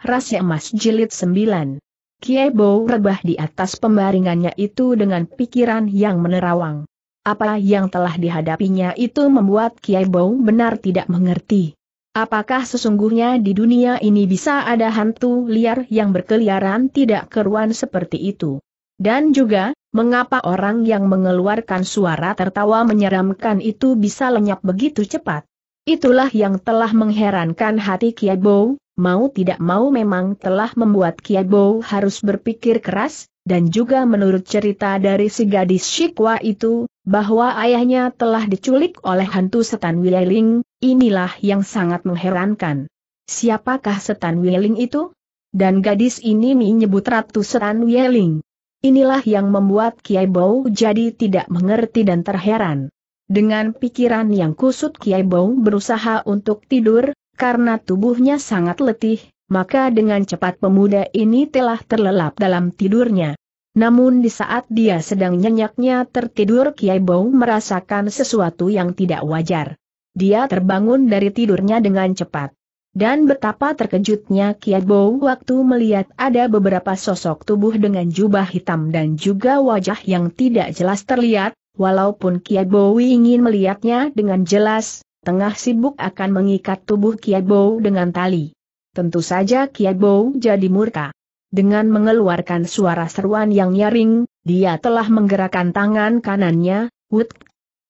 Rahasia Emas Jilid 9 Kiebo rebah di atas pembaringannya itu dengan pikiran yang menerawang. Apa yang telah dihadapinya itu membuat Kiebo benar tidak mengerti. Apakah sesungguhnya di dunia ini bisa ada hantu liar yang berkeliaran tidak keruan seperti itu? Dan juga, mengapa orang yang mengeluarkan suara tertawa menyeramkan itu bisa lenyap begitu cepat? Itulah yang telah mengherankan hati Kiai Kiebo, mau tidak mau memang telah membuat Kiabo harus berpikir keras, dan juga menurut cerita dari si gadis Shikwa itu, bahwa ayahnya telah diculik oleh hantu setan Wiling, inilah yang sangat mengherankan. Siapakah setan Wiling itu? Dan gadis ini menyebut Ratu Setan Wiling. Inilah yang membuat Kiai Bau jadi tidak mengerti dan terheran. Dengan pikiran yang kusut Kiai Bau berusaha untuk tidur, karena tubuhnya sangat letih, maka dengan cepat pemuda ini telah terlelap dalam tidurnya. Namun di saat dia sedang nyenyaknya tertidur Kiai Bau merasakan sesuatu yang tidak wajar. Dia terbangun dari tidurnya dengan cepat. Dan betapa terkejutnya Kiai Bau waktu melihat ada beberapa sosok tubuh dengan jubah hitam dan juga wajah yang tidak jelas terlihat, walaupun Kiai Bau ingin melihatnya dengan jelas, tengah sibuk akan mengikat tubuh Kiabou dengan tali. Tentu saja Kiabou jadi murka. Dengan mengeluarkan suara seruan yang nyaring, dia telah menggerakkan tangan kanannya, wut.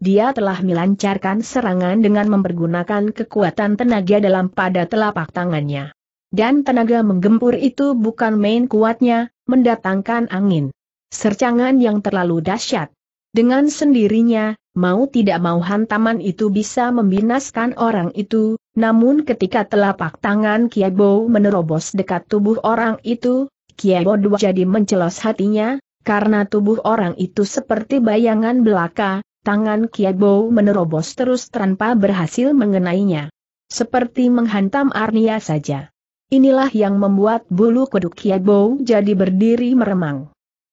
Dia telah melancarkan serangan dengan mempergunakan kekuatan tenaga dalam pada telapak tangannya. Dan tenaga menggempur itu bukan main kuatnya, mendatangkan angin. Sercangan yang terlalu dahsyat. Dengan sendirinya, Mau tidak mau hantaman itu bisa membinaskan orang itu, namun ketika telapak tangan Kiebo menerobos dekat tubuh orang itu, Kiebo dua jadi mencelos hatinya, karena tubuh orang itu seperti bayangan belaka, tangan Kiebo menerobos terus tanpa berhasil mengenainya. Seperti menghantam Arnia saja. Inilah yang membuat bulu kuduk Kiebo jadi berdiri meremang.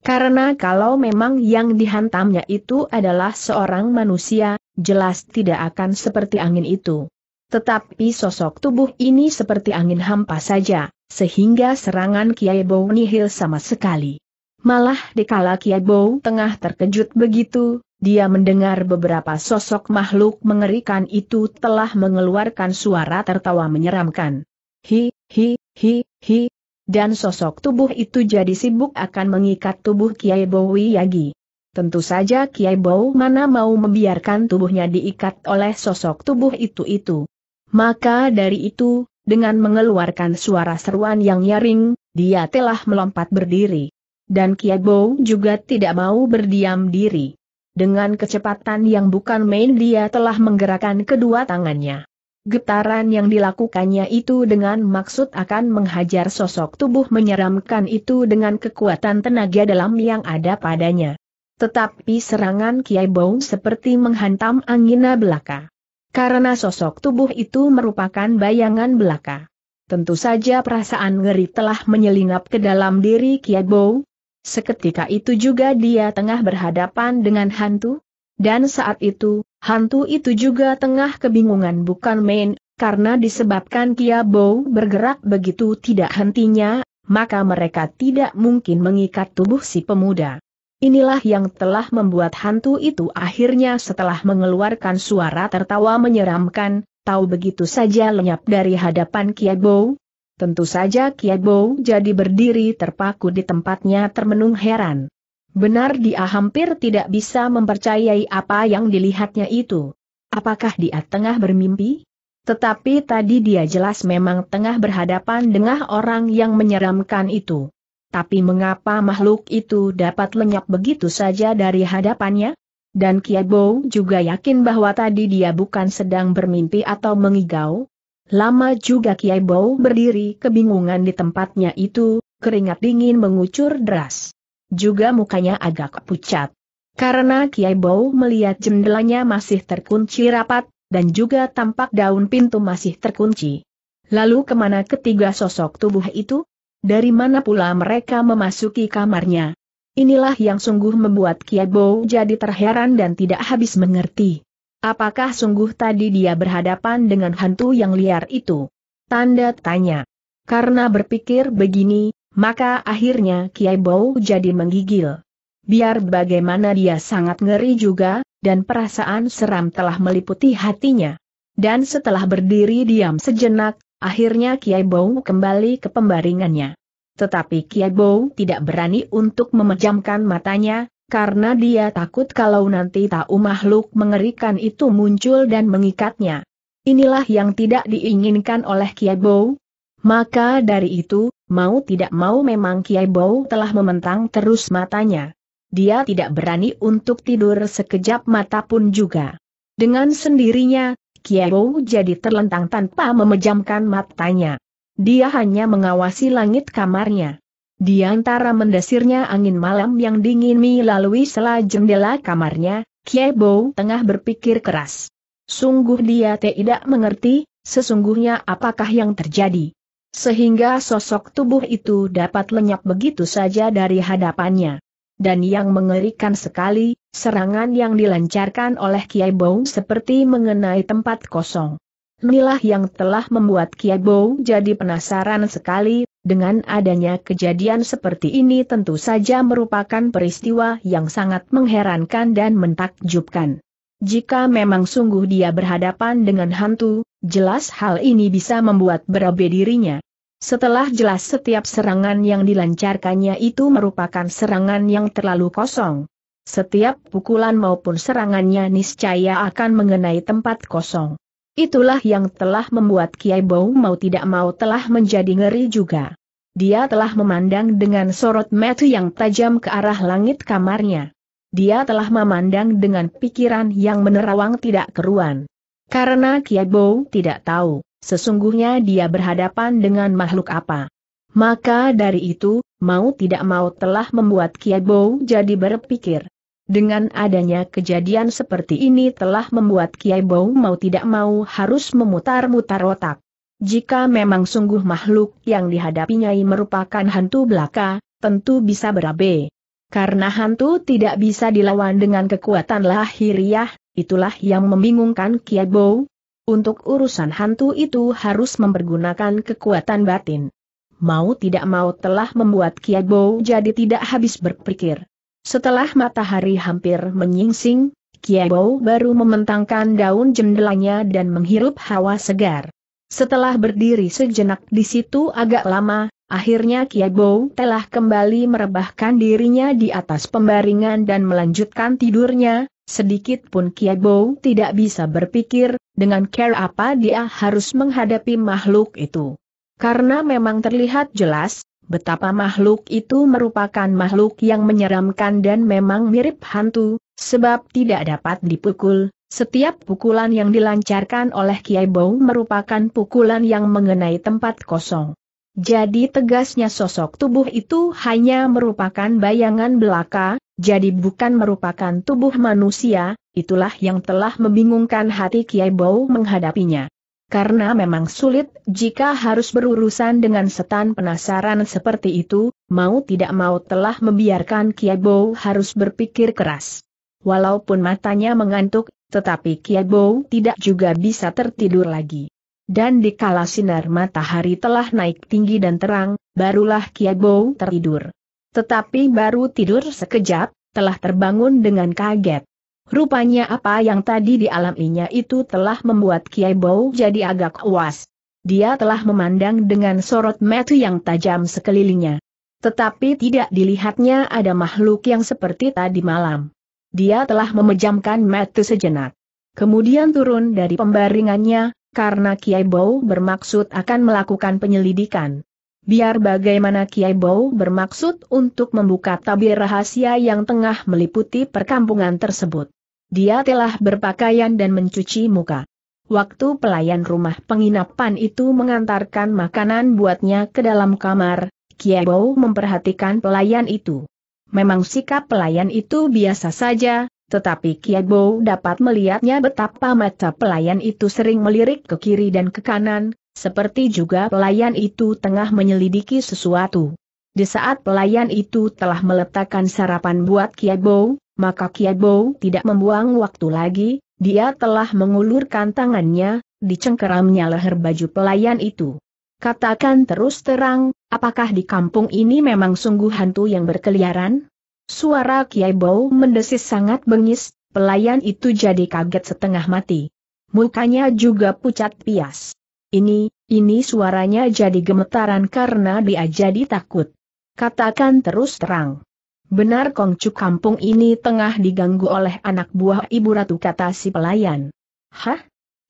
Karena kalau memang yang dihantamnya itu adalah seorang manusia, jelas tidak akan seperti angin itu. Tetapi sosok tubuh ini seperti angin hampa saja, sehingga serangan Kiai Bow nihil sama sekali. Malah dikala Kiai Bow tengah terkejut begitu, dia mendengar beberapa sosok makhluk mengerikan itu telah mengeluarkan suara tertawa menyeramkan. Hi, hi, hi, hi, dan sosok tubuh itu jadi sibuk akan mengikat tubuh Kiai Bowi Yagi. Tentu saja Kiai Bow mana mau membiarkan tubuhnya diikat oleh sosok tubuh itu-itu. Maka dari itu, dengan mengeluarkan suara seruan yang nyaring, dia telah melompat berdiri. Dan Kiai Bow juga tidak mau berdiam diri. Dengan kecepatan yang bukan main dia telah menggerakkan kedua tangannya. Getaran yang dilakukannya itu dengan maksud akan menghajar sosok tubuh menyeramkan itu dengan kekuatan tenaga dalam yang ada padanya. Tetapi serangan Kiai Bong seperti menghantam angina belaka. Karena sosok tubuh itu merupakan bayangan belaka. Tentu saja perasaan ngeri telah menyelinap ke dalam diri Kiai Bong. Seketika itu juga dia tengah berhadapan dengan hantu. Dan saat itu, Hantu itu juga tengah kebingungan bukan main, karena disebabkan Kia Bow bergerak begitu tidak hentinya, maka mereka tidak mungkin mengikat tubuh si pemuda. Inilah yang telah membuat hantu itu akhirnya setelah mengeluarkan suara tertawa menyeramkan, tahu begitu saja lenyap dari hadapan Kia Bow. Tentu saja Kia Bow jadi berdiri terpaku di tempatnya termenung heran. Benar dia hampir tidak bisa mempercayai apa yang dilihatnya itu. Apakah dia tengah bermimpi? Tetapi tadi dia jelas memang tengah berhadapan dengan orang yang menyeramkan itu. Tapi mengapa makhluk itu dapat lenyap begitu saja dari hadapannya? Dan Kiabo juga yakin bahwa tadi dia bukan sedang bermimpi atau mengigau. Lama juga Kiabo berdiri kebingungan di tempatnya itu, keringat dingin mengucur deras. Juga mukanya agak pucat. Karena Kiai Bau melihat jendelanya masih terkunci rapat, dan juga tampak daun pintu masih terkunci. Lalu kemana ketiga sosok tubuh itu? Dari mana pula mereka memasuki kamarnya? Inilah yang sungguh membuat Kiai Bau jadi terheran dan tidak habis mengerti. Apakah sungguh tadi dia berhadapan dengan hantu yang liar itu? Tanda tanya. Karena berpikir begini, maka akhirnya Kiai Bau jadi menggigil. Biar bagaimana dia sangat ngeri juga, dan perasaan seram telah meliputi hatinya. Dan setelah berdiri diam sejenak, akhirnya Kiai Bau kembali ke pembaringannya. Tetapi Kiai Bau tidak berani untuk memejamkan matanya, karena dia takut kalau nanti tahu makhluk mengerikan itu muncul dan mengikatnya. Inilah yang tidak diinginkan oleh Kiai Bau, maka dari itu, mau tidak mau memang Kiai Bau telah mementang terus matanya. Dia tidak berani untuk tidur sekejap mata pun juga. Dengan sendirinya, Kiai Bau jadi terlentang tanpa memejamkan matanya. Dia hanya mengawasi langit kamarnya. Di antara mendesirnya angin malam yang dingin melalui sela jendela kamarnya, Kiai Bau tengah berpikir keras. Sungguh dia tidak mengerti, sesungguhnya apakah yang terjadi sehingga sosok tubuh itu dapat lenyap begitu saja dari hadapannya. Dan yang mengerikan sekali, serangan yang dilancarkan oleh Kiai Bong seperti mengenai tempat kosong. Inilah yang telah membuat Kiai Bong jadi penasaran sekali, dengan adanya kejadian seperti ini tentu saja merupakan peristiwa yang sangat mengherankan dan mentakjubkan. Jika memang sungguh dia berhadapan dengan hantu, jelas hal ini bisa membuat berabe dirinya. Setelah jelas setiap serangan yang dilancarkannya itu merupakan serangan yang terlalu kosong. Setiap pukulan maupun serangannya niscaya akan mengenai tempat kosong. Itulah yang telah membuat Kiai Bau mau tidak mau telah menjadi ngeri juga. Dia telah memandang dengan sorot mata yang tajam ke arah langit kamarnya. Dia telah memandang dengan pikiran yang menerawang tidak keruan. Karena Kiai Bau tidak tahu Sesungguhnya dia berhadapan dengan makhluk apa. Maka dari itu, mau tidak mau telah membuat Kiabo jadi berpikir. Dengan adanya kejadian seperti ini telah membuat Kiai Bau mau tidak mau harus memutar-mutar otak. Jika memang sungguh makhluk yang dihadapinya merupakan hantu belaka, tentu bisa berabe. Karena hantu tidak bisa dilawan dengan kekuatan lahiriah, itulah yang membingungkan Kiai Bau, untuk urusan hantu itu harus mempergunakan kekuatan batin. Mau tidak mau telah membuat Kiabo jadi tidak habis berpikir. Setelah matahari hampir menyingsing, Kiabo baru mementangkan daun jendelanya dan menghirup hawa segar. Setelah berdiri sejenak di situ agak lama, akhirnya Kiabo telah kembali merebahkan dirinya di atas pembaringan dan melanjutkan tidurnya, sedikit pun Kiabo tidak bisa berpikir, dengan care apa dia harus menghadapi makhluk itu. Karena memang terlihat jelas, betapa makhluk itu merupakan makhluk yang menyeramkan dan memang mirip hantu, sebab tidak dapat dipukul. Setiap pukulan yang dilancarkan oleh Kiai Bong merupakan pukulan yang mengenai tempat kosong. Jadi tegasnya sosok tubuh itu hanya merupakan bayangan belaka, jadi bukan merupakan tubuh manusia, itulah yang telah membingungkan hati Kiai Bau menghadapinya. Karena memang sulit jika harus berurusan dengan setan penasaran seperti itu, mau tidak mau telah membiarkan Kiai Bau harus berpikir keras. Walaupun matanya mengantuk, tetapi Kiai Bau tidak juga bisa tertidur lagi. Dan di kala sinar matahari telah naik tinggi dan terang, barulah Kiai Bau tertidur. Tetapi baru tidur sekejap, telah terbangun dengan kaget. Rupanya apa yang tadi dialaminya itu telah membuat Kiai Bau jadi agak was. Dia telah memandang dengan sorot metu yang tajam sekelilingnya. Tetapi tidak dilihatnya ada makhluk yang seperti tadi malam. Dia telah memejamkan metu sejenak. Kemudian turun dari pembaringannya, karena Kiai Bau bermaksud akan melakukan penyelidikan. Biar bagaimana Kiai Bau bermaksud untuk membuka tabir rahasia yang tengah meliputi perkampungan tersebut. Dia telah berpakaian dan mencuci muka. Waktu pelayan rumah penginapan itu mengantarkan makanan buatnya ke dalam kamar, Kiai Bau memperhatikan pelayan itu. Memang sikap pelayan itu biasa saja, tetapi Kiai Bau dapat melihatnya betapa mata pelayan itu sering melirik ke kiri dan ke kanan, seperti juga pelayan itu tengah menyelidiki sesuatu. Di saat pelayan itu telah meletakkan sarapan buat Kiabo, maka Kiabo tidak membuang waktu lagi, dia telah mengulurkan tangannya, dicengkeramnya leher baju pelayan itu. Katakan terus terang, apakah di kampung ini memang sungguh hantu yang berkeliaran? Suara Bow mendesis sangat bengis, pelayan itu jadi kaget setengah mati. Mukanya juga pucat pias. Ini, ini suaranya jadi gemetaran karena dia jadi takut. Katakan terus terang. Benar Kongcu kampung ini tengah diganggu oleh anak buah ibu ratu kata si pelayan. Hah?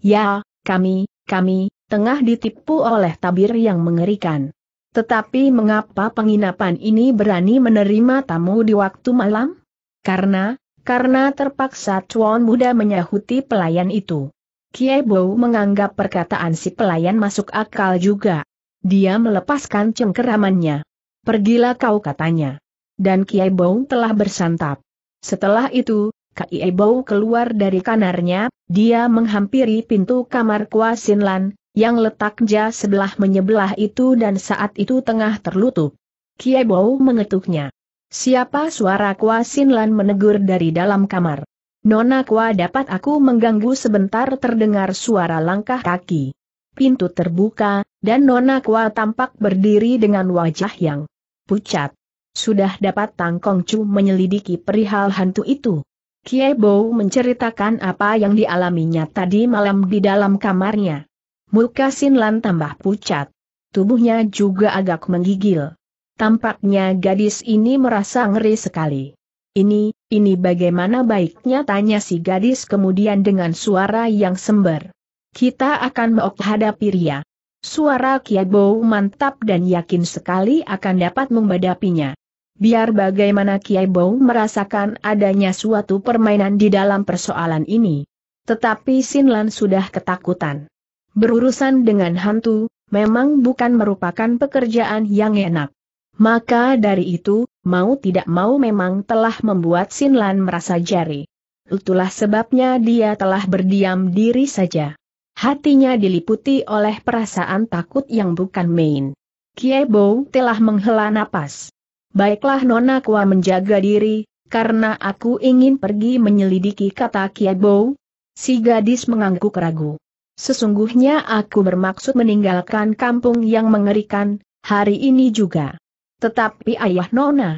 Ya, kami, kami, tengah ditipu oleh tabir yang mengerikan. Tetapi mengapa penginapan ini berani menerima tamu di waktu malam? Karena, karena terpaksa tuan muda menyahuti pelayan itu. Kiebo menganggap perkataan si pelayan masuk akal juga. Dia melepaskan cengkeramannya. Pergilah kau katanya. Dan Kiebo telah bersantap. Setelah itu, Kiebo keluar dari kanarnya, dia menghampiri pintu kamar Kuasinlan, yang letaknya sebelah menyebelah itu dan saat itu tengah terlutup. Kiebo mengetuknya. Siapa suara Kuasinlan menegur dari dalam kamar. Nona Kwa dapat aku mengganggu sebentar terdengar suara langkah kaki. Pintu terbuka, dan Nona Kwa tampak berdiri dengan wajah yang pucat. Sudah dapat Tang Chu menyelidiki perihal hantu itu. Kie Bo menceritakan apa yang dialaminya tadi malam di dalam kamarnya. Muka Sinlan tambah pucat. Tubuhnya juga agak menggigil. Tampaknya gadis ini merasa ngeri sekali. Ini, ini bagaimana baiknya tanya si gadis kemudian dengan suara yang sember. Kita akan menghadapi Ria. Suara Kiabo mantap dan yakin sekali akan dapat membadapinya. Biar bagaimana Kiai Bau merasakan adanya suatu permainan di dalam persoalan ini. Tetapi Sinlan sudah ketakutan. Berurusan dengan hantu, memang bukan merupakan pekerjaan yang enak. Maka dari itu, mau tidak mau memang telah membuat Sinlan merasa jari. Itulah sebabnya dia telah berdiam diri saja. Hatinya diliputi oleh perasaan takut yang bukan main. Kiebo telah menghela napas. Baiklah Nona Kua menjaga diri, karena aku ingin pergi menyelidiki kata Kiebo. Si gadis mengangguk ragu. Sesungguhnya aku bermaksud meninggalkan kampung yang mengerikan, hari ini juga. Tetapi ayah Nona.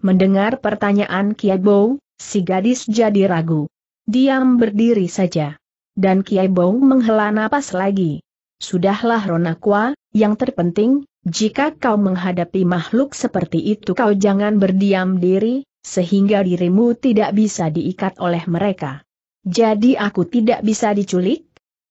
Mendengar pertanyaan Kiai Bou, si gadis jadi ragu. Diam berdiri saja. Dan Kiai Bou menghela napas lagi. Sudahlah Ronakwa, yang terpenting, jika kau menghadapi makhluk seperti itu kau jangan berdiam diri, sehingga dirimu tidak bisa diikat oleh mereka. Jadi aku tidak bisa diculik?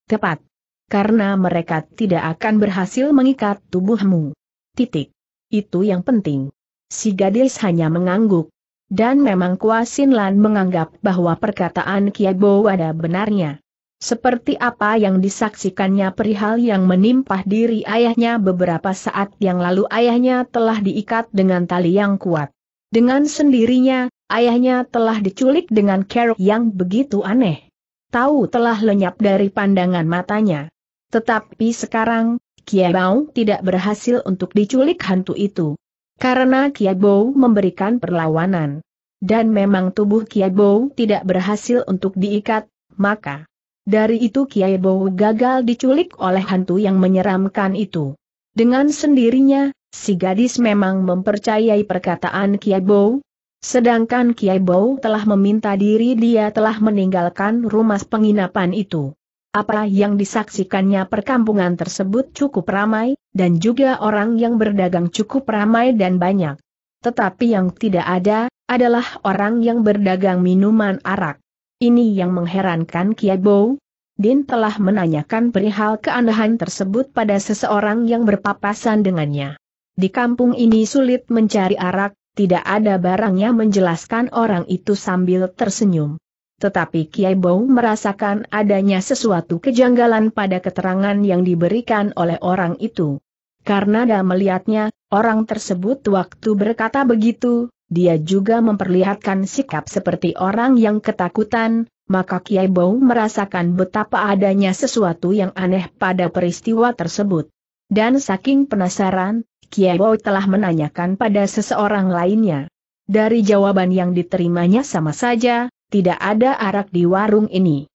Tepat. Karena mereka tidak akan berhasil mengikat tubuhmu. Titik itu yang penting. Si gadis hanya mengangguk. Dan memang Kuasin Lan menganggap bahwa perkataan Kiabo ada benarnya. Seperti apa yang disaksikannya perihal yang menimpah diri ayahnya beberapa saat yang lalu ayahnya telah diikat dengan tali yang kuat. Dengan sendirinya, ayahnya telah diculik dengan kerok yang begitu aneh. Tahu telah lenyap dari pandangan matanya. Tetapi sekarang, Kiabau tidak berhasil untuk diculik hantu itu. Karena Kiabau memberikan perlawanan. Dan memang tubuh Kiabau tidak berhasil untuk diikat, maka dari itu Kiabau gagal diculik oleh hantu yang menyeramkan itu. Dengan sendirinya, si gadis memang mempercayai perkataan Kiabau, sedangkan Kiai Bau telah meminta diri dia telah meninggalkan rumah penginapan itu. Apa yang disaksikannya perkampungan tersebut cukup ramai, dan juga orang yang berdagang cukup ramai dan banyak. Tetapi yang tidak ada, adalah orang yang berdagang minuman arak. Ini yang mengherankan Kiabo. Din telah menanyakan perihal keanehan tersebut pada seseorang yang berpapasan dengannya. Di kampung ini sulit mencari arak, tidak ada barangnya menjelaskan orang itu sambil tersenyum. Tetapi Kiai Bau merasakan adanya sesuatu kejanggalan pada keterangan yang diberikan oleh orang itu. Karena dia melihatnya, orang tersebut waktu berkata begitu, dia juga memperlihatkan sikap seperti orang yang ketakutan, maka Kiai Bau merasakan betapa adanya sesuatu yang aneh pada peristiwa tersebut. Dan saking penasaran, Kiai Bau telah menanyakan pada seseorang lainnya. Dari jawaban yang diterimanya sama saja, tidak ada arak di warung ini.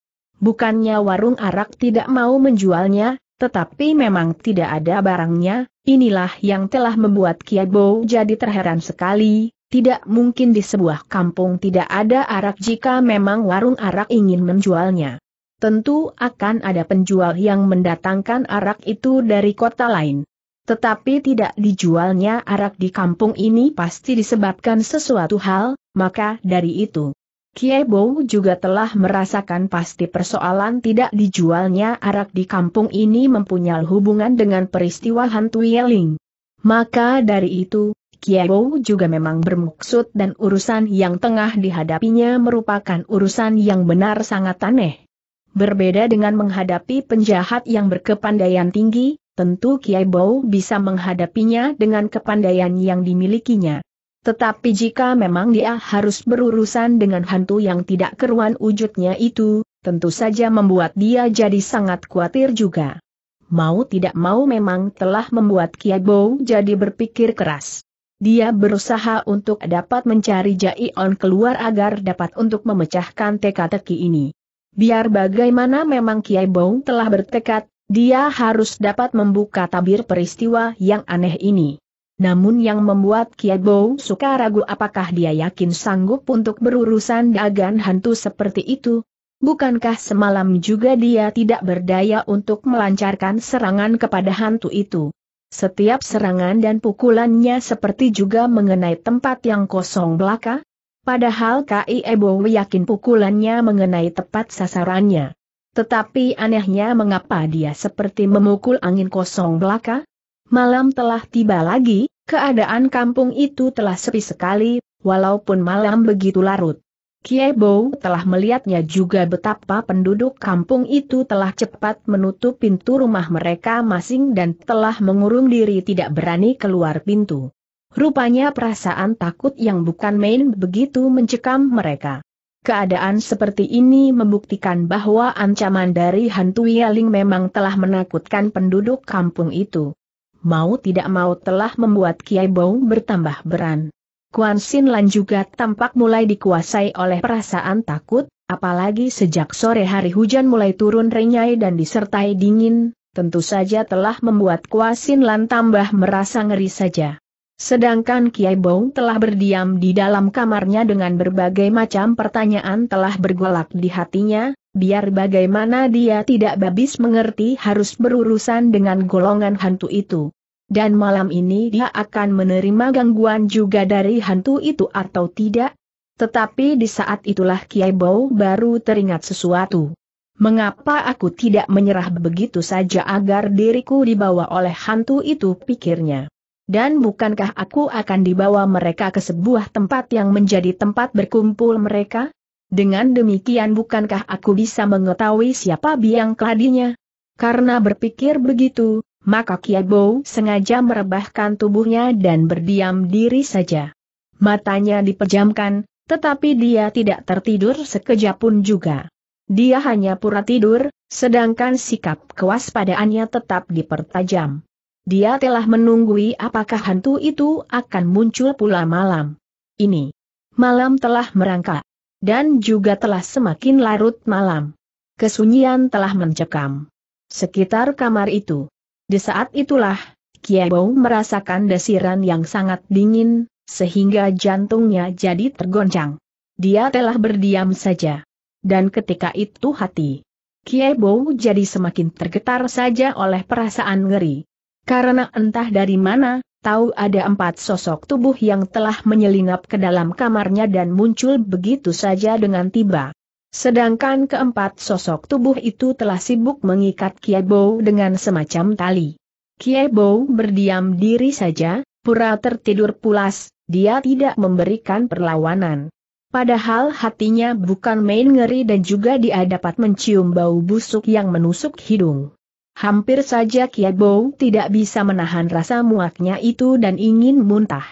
Bukannya warung arak tidak mau menjualnya, tetapi memang tidak ada barangnya, inilah yang telah membuat Kiabo jadi terheran sekali, tidak mungkin di sebuah kampung tidak ada arak jika memang warung arak ingin menjualnya. Tentu akan ada penjual yang mendatangkan arak itu dari kota lain. Tetapi tidak dijualnya arak di kampung ini pasti disebabkan sesuatu hal, maka dari itu Kiebo juga telah merasakan pasti persoalan tidak dijualnya arak di kampung ini mempunyai hubungan dengan peristiwa hantu Yeling. Maka dari itu, Kiebo juga memang bermaksud dan urusan yang tengah dihadapinya merupakan urusan yang benar sangat aneh. Berbeda dengan menghadapi penjahat yang berkepandaian tinggi, tentu Kiebo bisa menghadapinya dengan kepandaian yang dimilikinya. Tetapi jika memang dia harus berurusan dengan hantu yang tidak keruan wujudnya itu, tentu saja membuat dia jadi sangat khawatir juga. Mau tidak mau memang telah membuat Kiabo jadi berpikir keras. Dia berusaha untuk dapat mencari Jaion keluar agar dapat untuk memecahkan teka-teki ini. Biar bagaimana memang Kiai Bong telah bertekad, dia harus dapat membuka tabir peristiwa yang aneh ini. Namun yang membuat Kiabo suka ragu apakah dia yakin sanggup untuk berurusan dengan hantu seperti itu? Bukankah semalam juga dia tidak berdaya untuk melancarkan serangan kepada hantu itu? Setiap serangan dan pukulannya seperti juga mengenai tempat yang kosong belaka? Padahal K.I. Ebo yakin pukulannya mengenai tepat sasarannya. Tetapi anehnya mengapa dia seperti memukul angin kosong belaka? Malam telah tiba lagi, keadaan kampung itu telah sepi sekali, walaupun malam begitu larut. Kiebo telah melihatnya juga betapa penduduk kampung itu telah cepat menutup pintu rumah mereka masing dan telah mengurung diri tidak berani keluar pintu. Rupanya perasaan takut yang bukan main begitu mencekam mereka. Keadaan seperti ini membuktikan bahwa ancaman dari hantu Yaling memang telah menakutkan penduduk kampung itu mau tidak mau telah membuat Kiai Bau bertambah beran. Kuan Sin Lan juga tampak mulai dikuasai oleh perasaan takut, apalagi sejak sore hari hujan mulai turun renyai dan disertai dingin, tentu saja telah membuat Kuan Sin Lan tambah merasa ngeri saja. Sedangkan Kiai Bong telah berdiam di dalam kamarnya dengan berbagai macam pertanyaan telah bergolak di hatinya, biar bagaimana dia tidak babis mengerti harus berurusan dengan golongan hantu itu. Dan malam ini dia akan menerima gangguan juga dari hantu itu atau tidak? Tetapi di saat itulah Kiai Bau baru teringat sesuatu. Mengapa aku tidak menyerah begitu saja agar diriku dibawa oleh hantu itu pikirnya? Dan bukankah aku akan dibawa mereka ke sebuah tempat yang menjadi tempat berkumpul mereka? Dengan demikian bukankah aku bisa mengetahui siapa biang keladinya? Karena berpikir begitu, maka Kiabo sengaja merebahkan tubuhnya dan berdiam diri saja. Matanya dipejamkan, tetapi dia tidak tertidur sekejap pun juga. Dia hanya pura tidur, sedangkan sikap kewaspadaannya tetap dipertajam. Dia telah menunggui apakah hantu itu akan muncul pula malam. Ini. Malam telah merangkak dan juga telah semakin larut malam. Kesunyian telah mencekam. Sekitar kamar itu. Di saat itulah, Kiebau merasakan desiran yang sangat dingin, sehingga jantungnya jadi tergoncang. Dia telah berdiam saja. Dan ketika itu hati Kiebau jadi semakin tergetar saja oleh perasaan ngeri. Karena entah dari mana, tahu ada empat sosok tubuh yang telah menyelinap ke dalam kamarnya dan muncul begitu saja dengan tiba. Sedangkan keempat sosok tubuh itu telah sibuk mengikat Kiebo dengan semacam tali. Kiebo berdiam diri saja, pura tertidur pulas, dia tidak memberikan perlawanan. Padahal hatinya bukan main ngeri dan juga dia dapat mencium bau busuk yang menusuk hidung. Hampir saja Kiabo tidak bisa menahan rasa muaknya itu dan ingin muntah.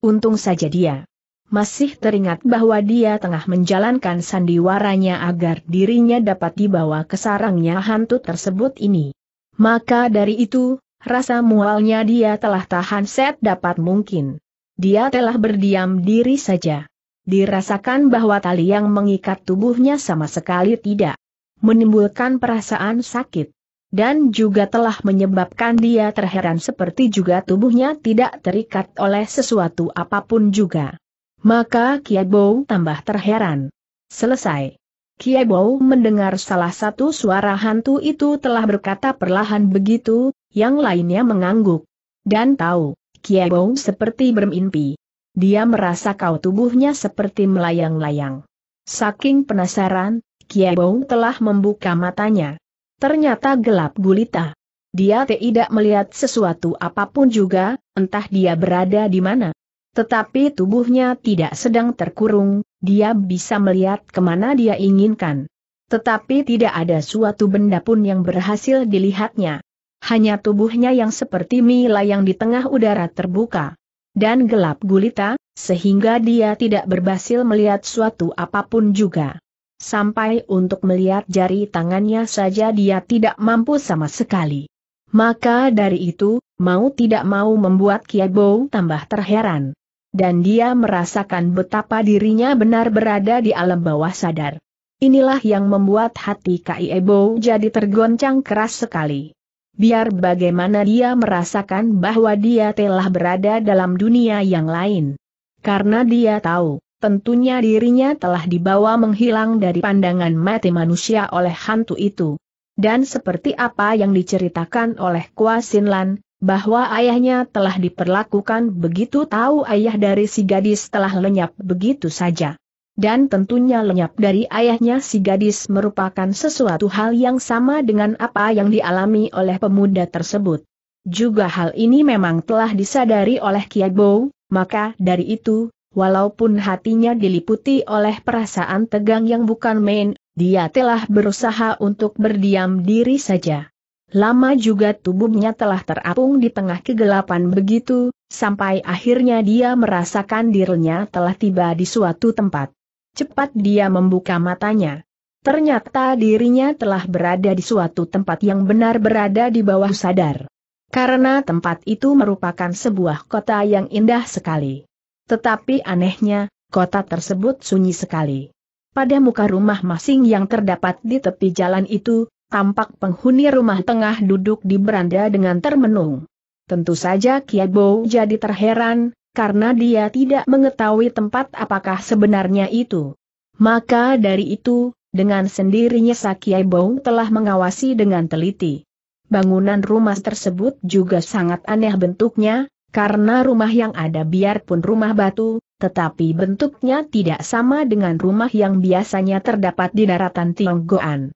Untung saja dia masih teringat bahwa dia tengah menjalankan sandiwaranya agar dirinya dapat dibawa ke sarangnya hantu tersebut ini. Maka dari itu, rasa mualnya dia telah tahan set dapat mungkin. Dia telah berdiam diri saja. Dirasakan bahwa tali yang mengikat tubuhnya sama sekali tidak menimbulkan perasaan sakit dan juga telah menyebabkan dia terheran seperti juga tubuhnya tidak terikat oleh sesuatu apapun juga. Maka Kiabo tambah terheran. Selesai. Kiabo mendengar salah satu suara hantu itu telah berkata perlahan begitu, yang lainnya mengangguk. Dan tahu, Kiabo seperti bermimpi. Dia merasa kau tubuhnya seperti melayang-layang. Saking penasaran, Kiabo telah membuka matanya. Ternyata gelap gulita. Dia tidak melihat sesuatu apapun juga, entah dia berada di mana. Tetapi tubuhnya tidak sedang terkurung, dia bisa melihat kemana dia inginkan. Tetapi tidak ada suatu benda pun yang berhasil dilihatnya. Hanya tubuhnya yang seperti mie yang di tengah udara terbuka. Dan gelap gulita, sehingga dia tidak berhasil melihat suatu apapun juga. Sampai untuk melihat jari tangannya saja dia tidak mampu sama sekali. Maka dari itu, mau tidak mau membuat Kiebo tambah terheran. Dan dia merasakan betapa dirinya benar berada di alam bawah sadar. Inilah yang membuat hati Kiebo jadi tergoncang keras sekali biar bagaimana dia merasakan bahwa dia telah berada dalam dunia yang lain. Karena dia tahu, tentunya dirinya telah dibawa menghilang dari pandangan mati manusia oleh hantu itu. Dan seperti apa yang diceritakan oleh Kuasinlan, Sinlan, bahwa ayahnya telah diperlakukan begitu tahu ayah dari si gadis telah lenyap begitu saja. Dan tentunya lenyap dari ayahnya si gadis merupakan sesuatu hal yang sama dengan apa yang dialami oleh pemuda tersebut. Juga hal ini memang telah disadari oleh Kiai Bo, maka dari itu, Walaupun hatinya diliputi oleh perasaan tegang yang bukan main, dia telah berusaha untuk berdiam diri saja. Lama juga tubuhnya telah terapung di tengah kegelapan begitu, sampai akhirnya dia merasakan dirinya telah tiba di suatu tempat. Cepat dia membuka matanya. Ternyata dirinya telah berada di suatu tempat yang benar berada di bawah sadar. Karena tempat itu merupakan sebuah kota yang indah sekali. Tetapi anehnya, kota tersebut sunyi sekali. Pada muka rumah masing yang terdapat di tepi jalan itu, tampak penghuni rumah tengah duduk di beranda dengan termenung. Tentu saja Kiabo jadi terheran, karena dia tidak mengetahui tempat apakah sebenarnya itu. Maka dari itu, dengan sendirinya Sakiai Bong telah mengawasi dengan teliti. Bangunan rumah tersebut juga sangat aneh bentuknya, karena rumah yang ada biarpun rumah batu, tetapi bentuknya tidak sama dengan rumah yang biasanya terdapat di daratan Tionggoan.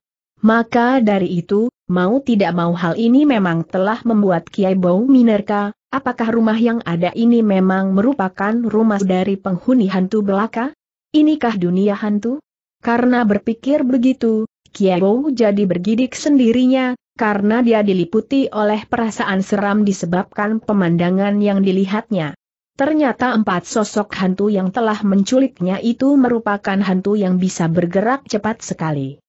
Maka dari itu, mau tidak mau hal ini memang telah membuat Kiai Bau Minerka, apakah rumah yang ada ini memang merupakan rumah dari penghuni hantu belaka? Inikah dunia hantu? Karena berpikir begitu, Kiai Bau jadi bergidik sendirinya, karena dia diliputi oleh perasaan seram disebabkan pemandangan yang dilihatnya. Ternyata empat sosok hantu yang telah menculiknya itu merupakan hantu yang bisa bergerak cepat sekali.